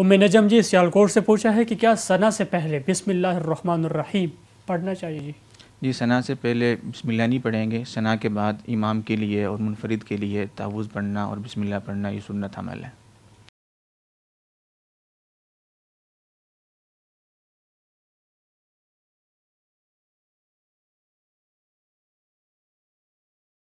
उम नजम जी सियालकोट से पूछा है कि क्या सना से पहले बिसमीम पढ़ना चाहिए जी जी सना से पहले बिसमिल्ला नहीं पढ़ेंगे सना के बाद इमाम के लिए और मुनफरद के लिए तावुज़ पढ़ना और बिसमिल्ला पढ़ना ये सुन्नत अमल है